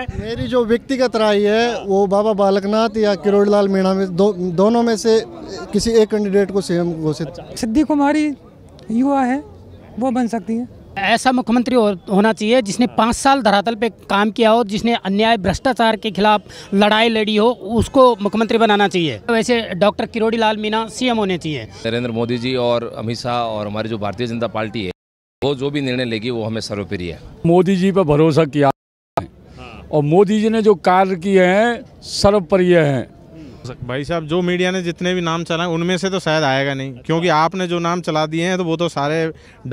मेरी जो व्यक्तिगत राय है वो बाबा बालकनाथ या किरोड़ लाल मीणा में दो, दोनों में से किसी एक कैंडिडेट को सीएम घोषित सिद्धि कुमारी युवा है वो बन सकती है ऐसा मुख्यमंत्री हो, होना चाहिए जिसने पाँच साल धरातल पे काम किया हो जिसने अन्याय भ्रष्टाचार के खिलाफ लड़ाई लड़ी हो उसको मुख्यमंत्री बनाना चाहिए वैसे डॉक्टर किरोड़ी लाल मीणा सीएम होने चाहिए नरेंद्र मोदी जी और अमित शाह और हमारी जो भारतीय जनता पार्टी है वो जो भी निर्णय लेगी वो हमें सर्वप्रिय है मोदी जी पर भरोसा किया और मोदी जी ने जो कार्य किए हैं सर्वप्रिय हैं भाई साहब जो मीडिया ने जितने भी नाम चलाए उनमें से तो शायद आएगा नहीं अच्छा। क्योंकि आपने जो नाम चला दिए हैं तो वो तो सारे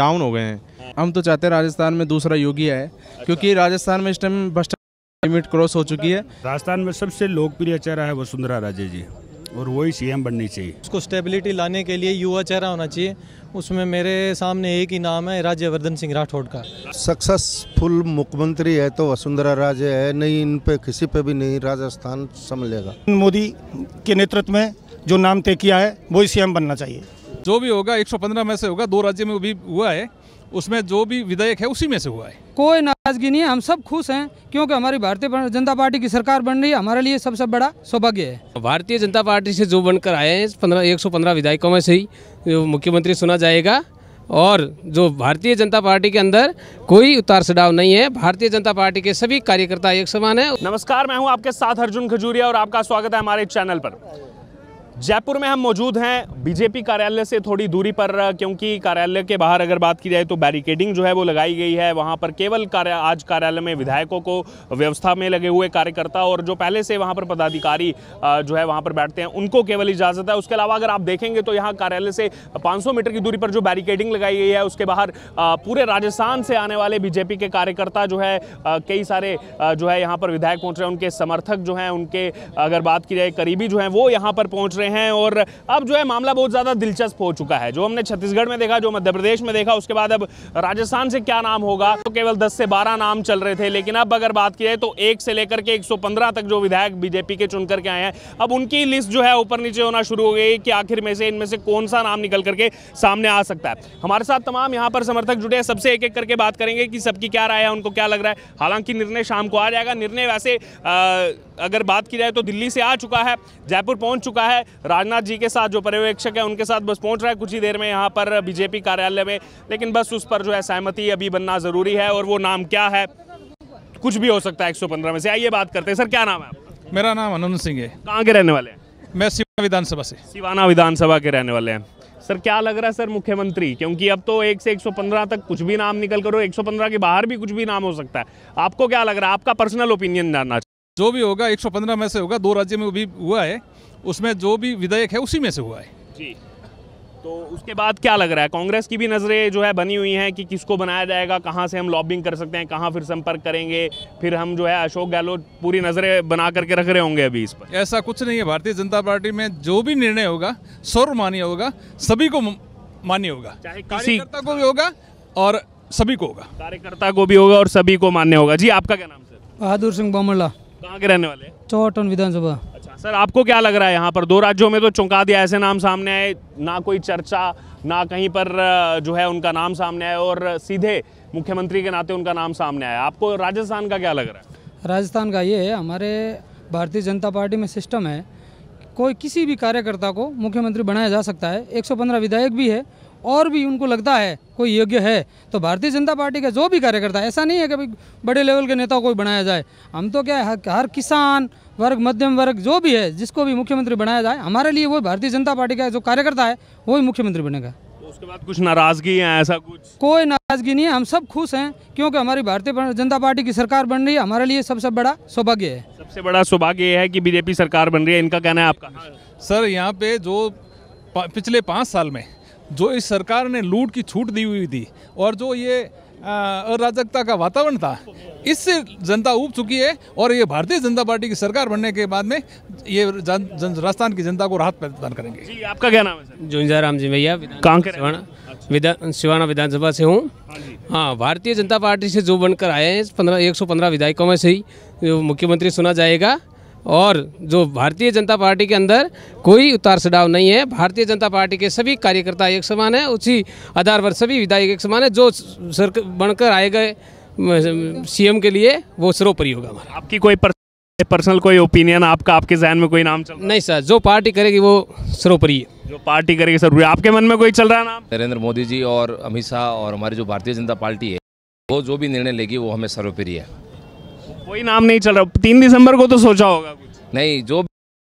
डाउन हो गए हैं हम तो चाहते हैं राजस्थान में दूसरा योगी आए अच्छा। क्योंकि राजस्थान में इस टाइम भ्रष्टाचार लिमिट क्रॉस हो चुकी है राजस्थान में सबसे लोकप्रिय चेहरा है वसुंधरा राजे जी और वही सीएम बननी चाहिए उसको स्टेबिलिटी लाने के लिए युवा चेहरा होना चाहिए उसमें मेरे सामने एक ही नाम है राज्यवर्धन सिंह राठौड़ का सक्सेसफुल मुख्यमंत्री है तो वसुंधरा राजे है नहीं इन पे किसी पे भी नहीं राजस्थान समझेगा मोदी के नेतृत्व में जो नाम तय किया है वो सीएम बनना चाहिए जो भी होगा 115 में से होगा दो राज्य में भी हुआ है उसमें जो भी विधेयक है उसी में से हुआ है कोई नाराजगी नहीं है हम सब खुश हैं क्योंकि हमारी भारतीय जनता पार्टी की सरकार बन रही है हमारे लिए सबसे बड़ा सौभाग्य है भारतीय जनता पार्टी से जो बनकर आए हैं पंद्रह एक सौ पंद्रह विधायकों में से ही जो मुख्यमंत्री सुना जाएगा और जो भारतीय जनता पार्टी के अंदर कोई उतार चढ़ाव नहीं है भारतीय जनता पार्टी के सभी कार्यकर्ता एक समान है नमस्कार मैं हूं आपके साथ अर्जुन खजूरिया और आपका स्वागत है हमारे चैनल पर जयपुर में हम मौजूद हैं बीजेपी कार्यालय से थोड़ी दूरी पर क्योंकि कार्यालय के बाहर अगर बात की जाए तो बैरिकेडिंग जो है वो लगाई गई है वहाँ पर केवल कार्य आज कार्यालय में विधायकों को व्यवस्था में लगे हुए कार्यकर्ता और जो पहले से वहाँ पर पदाधिकारी जो है वहाँ पर बैठते हैं उनको केवल इजाज़त है उसके अलावा अगर आप देखेंगे तो यहाँ कार्यालय से पाँच मीटर की दूरी पर जो बैरिकेडिंग लगाई गई है उसके बाहर पूरे राजस्थान से आने वाले बीजेपी के कार्यकर्ता जो है कई सारे जो है यहाँ पर विधायक पहुँच रहे हैं उनके समर्थक जो हैं उनके अगर बात की जाए करीबी जो हैं वो यहाँ पर पहुँच रहे हैं हैं और अब जो है मामला बहुत ज़्यादा दिलचस्प हो चुका है जो हमने छत्तीसगढ़ में देखा जो मध्य प्रदेश में देखा उसके बाद अब राजस्थान से क्या नाम होगा तो केवल दस से बारह नाम चल रहे थे लेकिन अब अगर बात की जाए तो एक से लेकर के एक तक जो विधायक बीजेपी के चुन करके आए हैं अब उनकी लिस्ट जो है ऊपर नीचे होना शुरू हो गई कि आखिर में से इनमें से कौन सा नाम निकल करके सामने आ सकता है हमारे साथ तमाम यहाँ पर समर्थक जुटे हैं सबसे एक एक करके बात करेंगे कि सबकी क्या राय है उनको क्या लग रहा है हालांकि निर्णय शाम को आ जाएगा निर्णय वैसे अगर बात की जाए तो दिल्ली से आ चुका है जयपुर पहुंच चुका है राजनाथ जी के साथ जो पर्यवेक्षक है उनके साथ बस पहुंच रहा है कुछ ही देर में यहाँ पर बीजेपी कार्यालय में लेकिन बस उस पर जो है सहमति अभी बनना ज़रूरी है और वो नाम क्या है कुछ भी हो सकता है एक में से आइए बात करते हैं सर क्या नाम है मेरा नाम अनंत सिंह है कहाँ के रहने वाले हैं मैं सिवाना विधानसभा से सिवाना विधानसभा के रहने वाले हैं सर क्या लग रहा है सर मुख्यमंत्री क्योंकि अब तो एक से 115 तक कुछ भी नाम निकल करो 115 के बाहर भी कुछ भी नाम हो सकता है आपको क्या लग रहा है आपका पर्सनल ओपिनियन जानना जो भी होगा 115 में से होगा दो राज्य में भी हुआ है उसमें जो भी विधेयक है उसी में से हुआ है जी तो उसके बाद क्या लग रहा है कांग्रेस की भी नज़रें जो है बनी हुई हैं कि किसको बनाया जाएगा कहाँ से हम लॉबिंग कर सकते हैं कहां फिर संपर्क करेंगे फिर हम जो है अशोक गहलोत पूरी नज़रें बना करके रख रहे होंगे अभी इस पर ऐसा कुछ नहीं है भारतीय जनता पार्टी में जो भी निर्णय होगा सर्वमान्य होगा सभी को मान्य होगा चाहे कार्यकर्ता को भी होगा और सभी को होगा कार्यकर्ता को भी होगा और सभी को मान्य होगा जी आपका क्या नाम सर बहादुर सिंह बोमला कहाँ के रहने वाले चौटन विधानसभा अच्छा सर आपको क्या लग रहा है यहाँ पर दो राज्यों में तो चौंका दिया ऐसे नाम सामने आए ना कोई चर्चा ना कहीं पर जो है उनका नाम सामने आया और सीधे मुख्यमंत्री के नाते उनका नाम सामने आया आपको राजस्थान का क्या लग रहा है राजस्थान का ये है हमारे भारतीय जनता पार्टी में सिस्टम है कोई किसी भी कार्यकर्ता को मुख्यमंत्री बनाया जा सकता है 115 विधायक भी है और भी उनको लगता है कोई योग्य है तो भारतीय जनता पार्टी का जो भी कार्यकर्ता ऐसा नहीं है कि बड़े लेवल के नेताओं को बनाया जाए हम तो क्या है हर किसान वर्ग मध्यम वर्ग जो भी है जिसको भी मुख्यमंत्री बनाया जाए हमारे लिए वो भारतीय जनता पार्टी का जो कार्यकर्ता है वो ही मुख्यमंत्री बनेगा तो उसके बाद कुछ नाराजगी है ऐसा कुछ कोई नाराजगी नहीं है हम सब खुश हैं क्योंकि हमारी भारतीय जनता पार्टी की सरकार बन रही है हमारे लिए सबसे सब बड़ा सौभाग्य है सबसे बड़ा सौभाग्य है कि बीजेपी सरकार बन रही है इनका कहना है आपका सर यहाँ पे जो पिछले पाँच साल में जो इस सरकार ने लूट की छूट दी हुई थी और जो ये अराजकता का वातावरण था इससे जनता उब चुकी है और ये भारतीय जनता पार्टी की सरकार बनने के बाद में ये राजस्थान की जनता को राहत प्रदान करेंगे जी आपका क्या नाम है राम जी भैया विधान शिवाना अच्छा। विधानसभा से हूँ हाँ, हाँ भारतीय जनता पार्टी से जो बनकर आए हैं पंद्रह एक सौ पंद्रह विधायकों में से ही जो मुख्यमंत्री सुना जाएगा और जो भारतीय जनता पार्टी के अंदर कोई उतार चढ़ाव नहीं है भारतीय जनता पार्टी के सभी कार्यकर्ता एक समान है उसी आधार पर सभी विधायक एक समान है जो सर बनकर आए गए सीएम के लिए वो सरोपरि होगा हमारा आपकी कोई पर्सनल कोई ओपिनियन आपका आपके जहन में कोई नाम चल नहीं सर जो पार्टी करेगी वो सरोपरि है जो पार्टी करेगी सर आपके मन में कोई चल रहा है नाम नरेंद्र मोदी जी और अमित शाह और हमारी जो भारतीय जनता पार्टी है वो जो भी निर्णय लेगी वो हमें सरोपरि है कोई नाम नहीं चल रहा तीन दिसंबर को तो सोचा होगा कुछ नहीं जो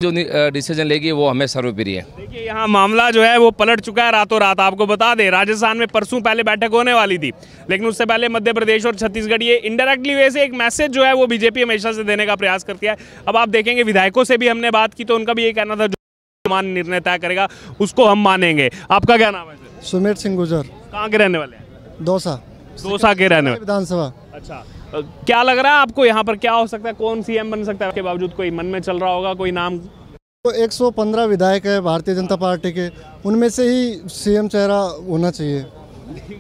जो डिसीजन लेगी वो हमें सर्वप्रिय है देखिए यहाँ मामला जो है वो पलट चुका है रातों रात आपको बता दें राजस्थान में परसों पहले बैठक होने वाली थी लेकिन उससे पहले मध्य प्रदेश और छत्तीसगढ़ ये इंडायरेक्टली वे से एक मैसेज जो है वो बीजेपी हमेशा से देने का प्रयास करती है अब आप देखेंगे विधायकों से भी हमने बात की तो उनका भी ये कहना था जो मान निर्णय तय करेगा उसको हम मानेंगे आपका क्या नाम है सुमेर सिंह गुजर कहाँ के रहने वाले हैं दौसा दौसा के रहने वाले विधानसभा अच्छा क्या लग रहा है आपको यहाँ पर क्या हो सकता है कौन सी एम बन सकता है बावजूद कोई मन में चल रहा होगा कोई नाम तो 115 विधायक है भारतीय जनता पार्टी के उनमें से ही सीएम चेहरा होना चाहिए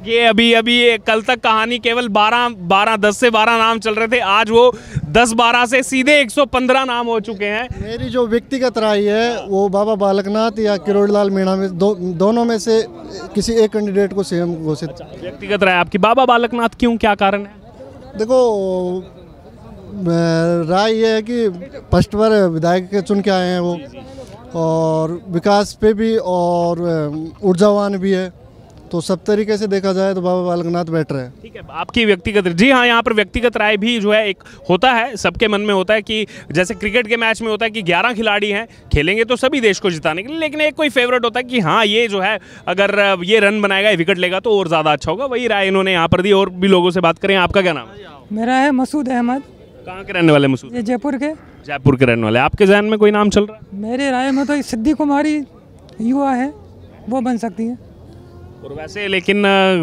ये अभी अभी ये कल तक कहानी केवल 12 12 10 से 12 नाम चल रहे थे आज वो 10 12 से सीधे 115 नाम हो चुके हैं मेरी जो व्यक्तिगत राय है वो बाबा बालकनाथ या लाल मीणा में दो, दोनों में से किसी एक कैंडिडेट को सीएम घोषित अच्छा, व्यक्तिगत राय आपकी बाबा बालकनाथ क्यों क्या कारण है देखो राय ये है कि फर्स्ट बार विधायक के चुन के आए हैं वो और विकास पे भी और ऊर्जावान भी है तो सब तरीके से देखा जाए तो बाबा बालकनाथ बेटर है ठीक है आपकी व्यक्तिगत जी हाँ यहाँ पर व्यक्तिगत राय भी जो है एक होता है सबके मन में होता है कि जैसे क्रिकेट के मैच में होता है कि 11 खिलाड़ी हैं खेलेंगे तो सभी देश को जिताने के लिए लेकिन एक कोई फेवरेट होता है कि हाँ ये जो है अगर ये रन बनाएगा विकेट लेगा तो और ज़्यादा अच्छा होगा वही राय इन्होंने यहाँ पर दी और भी लोगों से बात करें आपका क्या नाम है मेरा है मसूद अहमद कहाँ के रहने वाले मसूद जयपुर के जयपुर के रहने वाले आपके जहन में कोई नाम चल रहा है मेरे राय में तो सिद्धि कुमारी युवा है वो बन सकती है और वैसे लेकिन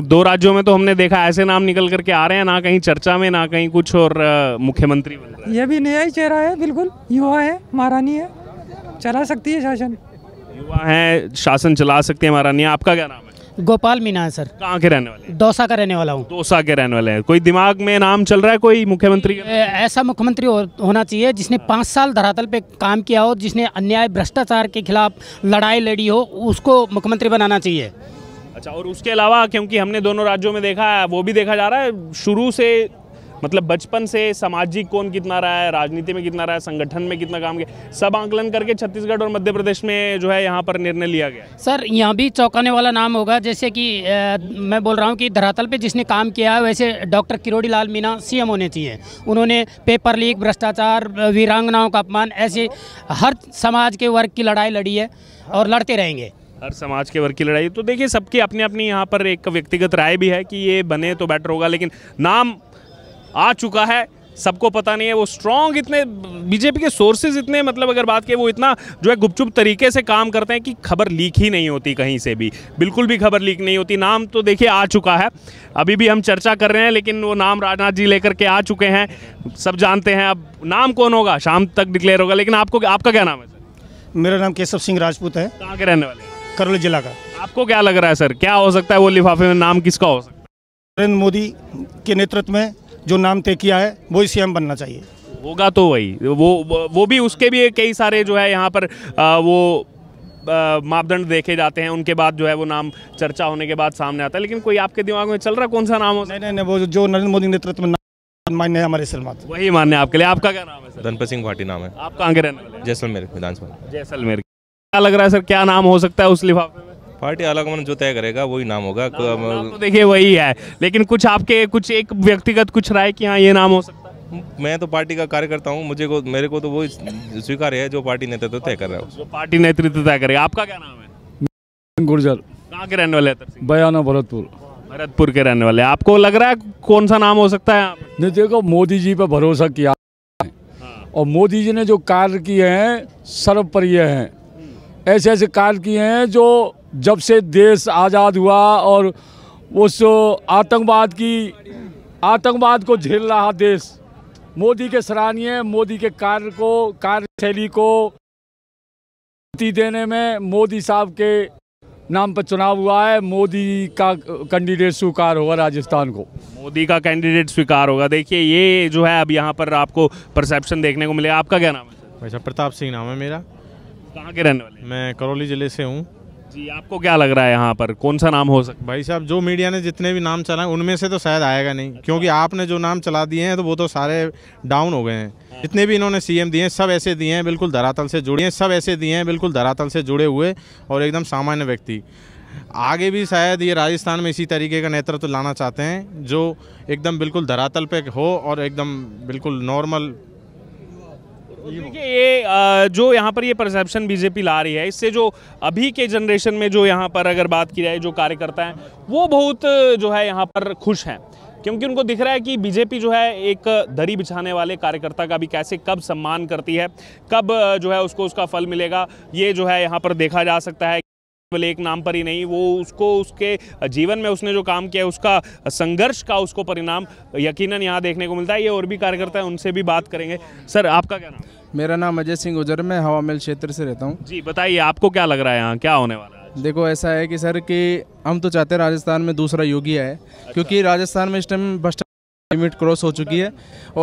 दो राज्यों में तो हमने देखा ऐसे नाम निकल करके आ रहे हैं ना कहीं चर्चा में ना कहीं कुछ और मुख्यमंत्री बन रहा है ये भी नया ही चेहरा है बिल्कुल युवा है महारानी है चला सकती है शासन युवा है शासन चला सकती है महारानी आपका क्या नाम है गोपाल मीना है सर कहाँ के रहने वाले दौसा का रहने वाला हूँ दौसा के रहने वाले हैं कोई दिमाग में नाम चल रहा है कोई मुख्यमंत्री ऐसा मुख्यमंत्री हो, होना चाहिए जिसने पाँच साल धरातल पे काम किया हो जिसने अन्याय भ्रष्टाचार के खिलाफ लड़ाई लड़ी हो उसको मुख्यमंत्री बनाना चाहिए अच्छा और उसके अलावा क्योंकि हमने दोनों राज्यों में देखा है वो भी देखा जा रहा है शुरू से मतलब बचपन से सामाजिक कौन कितना रहा है राजनीति में कितना रहा है संगठन में कितना काम किया सब आंकलन करके छत्तीसगढ़ और मध्य प्रदेश में जो है यहाँ पर निर्णय लिया गया सर यहाँ भी चौंकाने वाला नाम होगा जैसे कि ए, मैं बोल रहा हूँ कि धरातल पे जिसने काम किया है वैसे डॉक्टर किरोड़ी लाल मीना सी होने चाहिए उन्होंने पेपर लीक भ्रष्टाचार वीरांगनाओं का अपमान ऐसे हर समाज के वर्ग की लड़ाई लड़ी है और लड़ते रहेंगे हर समाज के वर्ग की लड़ाई तो देखिए सबकी अपनी अपनी यहाँ पर एक व्यक्तिगत राय भी है कि ये बने तो बेटर होगा लेकिन नाम आ चुका है सबको पता नहीं है वो स्ट्रॉन्ग इतने बीजेपी के सोर्सेज इतने मतलब अगर बात की वो इतना जो है गुपचुप तरीके से काम करते हैं कि खबर लीक ही नहीं होती कहीं से भी बिल्कुल भी खबर लीक नहीं होती नाम तो देखिए आ चुका है अभी भी हम चर्चा कर रहे हैं लेकिन वो नाम राजनाथ जी लेकर के आ चुके हैं सब जानते हैं अब नाम कौन होगा शाम तक डिक्लेयर होगा लेकिन आपको आपका क्या नाम है सर मेरा नाम केशव सिंह राजपूत है कहाँ के रहने वाले करौली जिला का आपको क्या लग रहा है सर क्या हो सकता है वो लिफाफे में नाम किसका हो सकता है नरेंद्र मोदी के नेतृत्व में जो नाम तय किया है वो ही सीएम बनना चाहिए होगा तो वही वो वो भी उसके भी कई सारे जो है यहाँ पर आ, वो मापदंड देखे जाते हैं उनके बाद जो है वो नाम चर्चा होने के बाद सामने आता है लेकिन कोई आपके दिमाग में चल रहा कौन सा नाम हो नहीं नहीं वो जो नरेंद्र मोदी नेतृत्व में मान्य है हमारे सिर वही मान्य आपके लिए आपका क्या नाम है धनपत सिंह भाटी नाम है आप कहाँ के रहने जैसलमेर विधानसभा जैसलमेर क्या लग रहा है सर क्या नाम हो सकता है उस लिफाफे में पार्टी मन जो तय करेगा वही नाम होगा नाम, नाम तो देखिए वही है लेकिन कुछ आपके कुछ एक व्यक्तिगत कुछ राय कि हाँ ये नाम हो सकता है मैं तो पार्टी का कार्यकर्ता हूँ मुझे को मेरे को तो वो स्वीकार है जो पार्टी नेतृत्व तय कर रहा है जो पार्टी नेतृत्व तय करे आपका क्या नाम है गुर्जर कहाँ के रहने वाले बयाना भरतपुर भरतपुर के रहने वाले आपको लग रहा है कौन सा नाम हो सकता है नहीं देखो मोदी जी पर भरोसा किया हाँ। और मोदी जी ने जो कार्य किए हैं सर्वप्रिय हैं ऐसे ऐसे कार्य किए हैं जो जब से देश आज़ाद हुआ और उस आतंकवाद की आतंकवाद को झेल रहा देश मोदी के सराहनीय मोदी के कार्य को कार्यशैली को देने में मोदी साहब के नाम पर चुनाव हुआ है मोदी का कैंडिडेट स्वीकार होगा राजस्थान को मोदी का कैंडिडेट स्वीकार होगा देखिए ये जो है अब यहाँ पर आपको परसेप्शन देखने को मिलेगा आपका क्या नाम है अच्छा प्रताप सिंह नाम है मेरा कहाँ के रहने वाले मैं करौली जिले से हूँ जी आपको क्या लग रहा है यहाँ पर कौन सा नाम हो सकता भाई साहब जो मीडिया ने जितने भी नाम चलाए उनमें से तो शायद आएगा नहीं अच्छा। क्योंकि आपने जो नाम चला दिए हैं तो वो तो सारे डाउन हो गए हैं हाँ। जितने भी इन्होंने सीएम दिए हैं सब ऐसे दिए हैं बिल्कुल धरातल से जुड़े हैं सब ऐसे दिए हैं बिल्कुल धरातल से जुड़े हुए और एकदम सामान्य व्यक्ति आगे भी शायद ये राजस्थान में इसी तरीके का नेतृत्व लाना चाहते हैं जो एकदम बिल्कुल धरातल पे हो और एकदम बिल्कुल नॉर्मल देखिए ये जो यहाँ पर ये परसेप्शन बीजेपी ला रही है इससे जो अभी के जनरेशन में जो यहाँ पर अगर बात की जाए जो कार्यकर्ता हैं वो बहुत जो है यहाँ पर खुश हैं क्योंकि उनको दिख रहा है कि बीजेपी जो है एक दरी बिछाने वाले कार्यकर्ता का भी कैसे कब सम्मान करती है कब जो है उसको उसका फल मिलेगा ये जो है यहाँ पर देखा जा सकता है केवल एक नाम पर ही नहीं वो उसको उसके जीवन में उसने जो काम किया उसका संघर्ष का उसको परिणाम यकीनन यहाँ देखने को मिलता है ये और भी कार्यकर्ता है उनसे भी बात करेंगे सर आपका क्या नाम मेरा नाम अजय सिंह गुजर मैं हवा मिल क्षेत्र से रहता हूँ जी बताइए आपको क्या लग रहा है यहाँ क्या होने वाला है देखो ऐसा है कि सर कि हम तो चाहते हैं राजस्थान में दूसरा योगी है अच्छा। क्योंकि राजस्थान में इस टाइम भ्रष्टा लिमिट क्रॉस हो चुकी है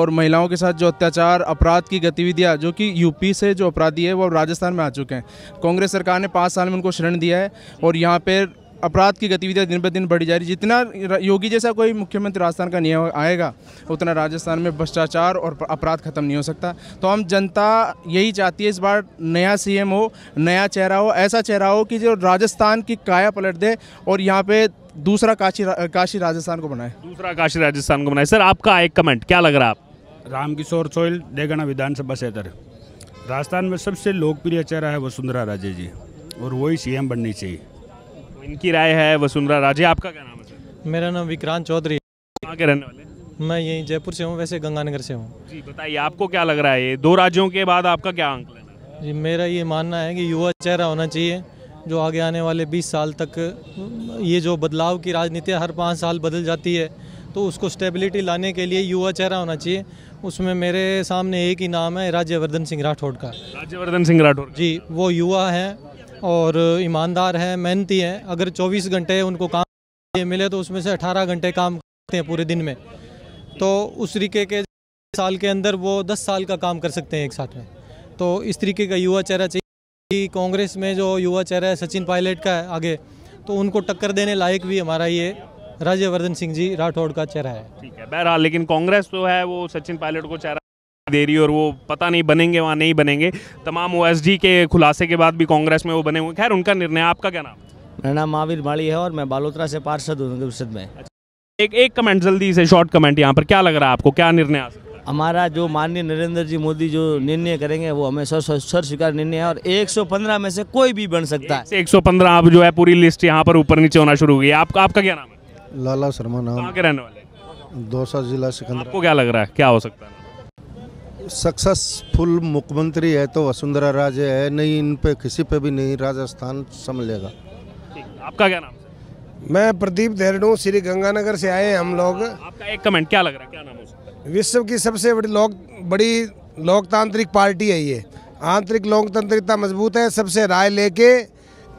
और महिलाओं के साथ जो अत्याचार अपराध की गतिविधियां जो कि यूपी से जो अपराधी है वो राजस्थान में आ चुके हैं कांग्रेस सरकार ने पाँच साल में उनको शरण दिया है और यहाँ पर अपराध की गतिविधियाँ दिन ब दिन बढ़ी जा रही जितना योगी जैसा कोई मुख्यमंत्री राजस्थान का नहीं आएगा उतना राजस्थान में भ्रष्टाचार और अपराध खत्म नहीं हो सकता तो हम जनता यही चाहती है इस बार नया सीएम हो नया चेहरा हो ऐसा चेहरा हो कि जो राजस्थान की काया पलट दे और यहाँ पे दूसरा काशी रा, काशी राजस्थान को बनाए दूसरा काशी राजस्थान को बनाए सर आपका एक कमेंट क्या लग रहा है आप रामकिशोर सोयल डेगना विधानसभा क्षेत्र राजस्थान में सबसे लोकप्रिय चेहरा है वसुंधरा राजे जी और वही सीएम बननी चाहिए तो इनकी राय है वसुंधरा राजे आपका क्या नाम है सर मेरा नाम विक्रांत चौधरी के रहने वाले मैं यहीं जयपुर से हूँ वैसे गंगानगर से हूँ जी बताइए आपको क्या लग रहा है ये दो राज्यों के बाद आपका क्या अंक है जी मेरा ये मानना है कि युवा चेहरा होना चाहिए जो आगे आने वाले 20 साल तक ये जो बदलाव की राजनीति हर पाँच साल बदल जाती है तो उसको स्टेबिलिटी लाने के लिए युवा चेहरा होना चाहिए उसमें मेरे सामने एक ही नाम है राज्यवर्धन सिंह राठौड़ का राज्यवर्धन सिंह राठौड़ जी वो युवा हैं और ईमानदार हैं मेहनती हैं अगर 24 घंटे उनको काम मिले तो उसमें से 18 घंटे काम करते हैं पूरे दिन में तो उस तरीके के साल के अंदर वो 10 साल का काम कर सकते हैं एक साथ में तो इस तरीके का युवा चेहरा चाहिए कांग्रेस में जो युवा चेहरा है सचिन पायलट का है आगे तो उनको टक्कर देने लायक भी हमारा ये राज्यवर्धन सिंह जी राठौड़ का चेहरा है ठीक है बहरहाल लेकिन कांग्रेस जो तो है वो सचिन पायलट को चेहरा दे रही और वो पता नहीं बनेंगे वहाँ नहीं बनेंगे तमाम ओ के खुलासे के बाद भी कांग्रेस में वो बने हुए खैर उनका निर्णय आपका क्या नाम मेरा नाम महावीर माड़ी है और मैं बालोत्रा से पार्षद हूँ में अच्छा, एक एक कमेंट जल्दी से शॉर्ट कमेंट यहाँ पर क्या लग रहा है आपको क्या निर्णय आ सकता हमारा जो माननीय नरेंद्र जी मोदी जो निर्णय करेंगे वो हमें सर सर स्वीकार निर्णय है और 115 में से कोई भी बन सकता है 115 आप जो है पूरी लिस्ट यहाँ पर ऊपर नीचे होना शुरू हुई गई आपका आपका क्या नाम है लाला शर्मा नाम के रहने वाले दौसा जिला सिकंदर आपको क्या लग रहा है क्या हो सकता है सक्सेसफुल मुख्यमंत्री है तो वसुंधरा राजे है नहीं इन पे किसी पे भी नहीं राजस्थान समझ लेगा आपका क्या नाम है मैं प्रदीप देहराडून श्री गंगानगर से आए हम लोग आपका एक कमेंट क्या लग रहा है क्या नाम है विश्व की सबसे बड़ी लोक बड़ी लोकतांत्रिक पार्टी है ये आंतरिक लोकतंत्रिकता मजबूत है सबसे राय लेके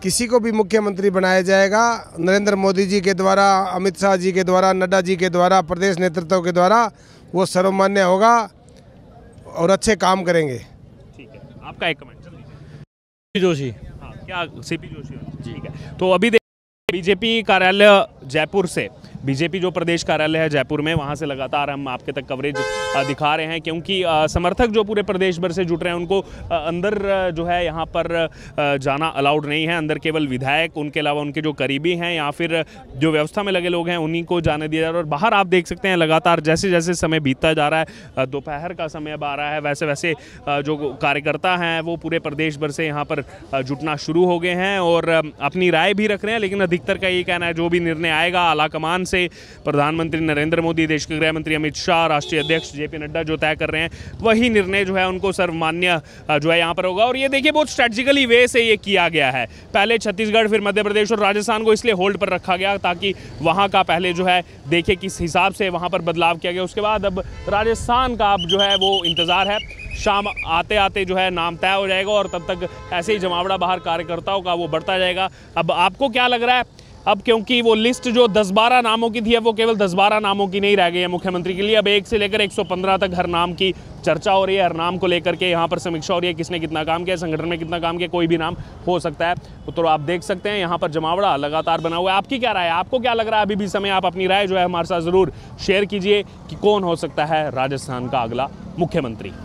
किसी को भी मुख्यमंत्री बनाया जाएगा नरेंद्र मोदी जी के द्वारा अमित शाह जी के द्वारा नड्डा जी के द्वारा प्रदेश नेतृत्व के द्वारा वो सर्वमान्य होगा और अच्छे काम करेंगे ठीक है आपका एक कमेंट जोशी हाँ क्या सी जोशी ठीक है तो अभी बीजेपी कार्यालय जयपुर से बीजेपी जो प्रदेश कार्यालय है जयपुर में वहाँ से लगातार हम आपके तक कवरेज दिखा रहे हैं क्योंकि समर्थक जो पूरे प्रदेश भर से जुट रहे हैं उनको अंदर जो है यहाँ पर जाना अलाउड नहीं है अंदर केवल विधायक उनके अलावा उनके जो करीबी हैं या फिर जो व्यवस्था में लगे लोग हैं उन्हीं को जाने दिया जा रहा है और बाहर आप देख सकते हैं लगातार जैसे जैसे समय बीतता जा रहा है दोपहर का समय अब आ रहा है वैसे वैसे जो कार्यकर्ता हैं वो पूरे प्रदेश भर से यहाँ पर जुटना शुरू हो गए हैं और अपनी राय भी रख रहे हैं लेकिन अधिकतर का ये कहना है जो भी निर्णय आएगा आलाकमान से प्रधानमंत्री नरेंद्र मोदी देश के गृह मंत्री अमित शाह राष्ट्रीय अध्यक्ष जेपी नड्डा जो तय कर रहे हैं वही निर्णय जो है उनको सर्वमान्य जो है यहाँ पर होगा और ये देखिए बहुत स्ट्रेटजिकली वे से ये किया गया है पहले छत्तीसगढ़ फिर मध्य प्रदेश और राजस्थान को इसलिए होल्ड पर रखा गया ताकि वहाँ का पहले जो है देखे किस हिसाब से वहाँ पर बदलाव किया गया उसके बाद अब राजस्थान का अब जो है वो इंतज़ार है शाम आते आते जो है नाम तय हो जाएगा और तब तक ऐसे ही जमावड़ा बाहर कार्यकर्ताओं का वो बढ़ता जाएगा अब आपको क्या लग रहा है अब क्योंकि वो लिस्ट जो दस बारह नामों की थी अब वो केवल दस बारह नामों की नहीं रह गई है मुख्यमंत्री के लिए अब एक से लेकर 115 तक हर नाम की चर्चा हो रही है हर नाम को लेकर के यहाँ पर समीक्षा हो रही है किसने कितना काम किया संगठन में कितना काम किया कोई भी नाम हो सकता है तो, तो आप देख सकते हैं यहाँ पर जमावड़ा लगातार बना हुआ है आपकी क्या राय है आपको क्या लग रहा है अभी भी समय आप अपनी राय जो है हमारे साथ ज़रूर शेयर कीजिए कि कौन हो सकता है राजस्थान का अगला मुख्यमंत्री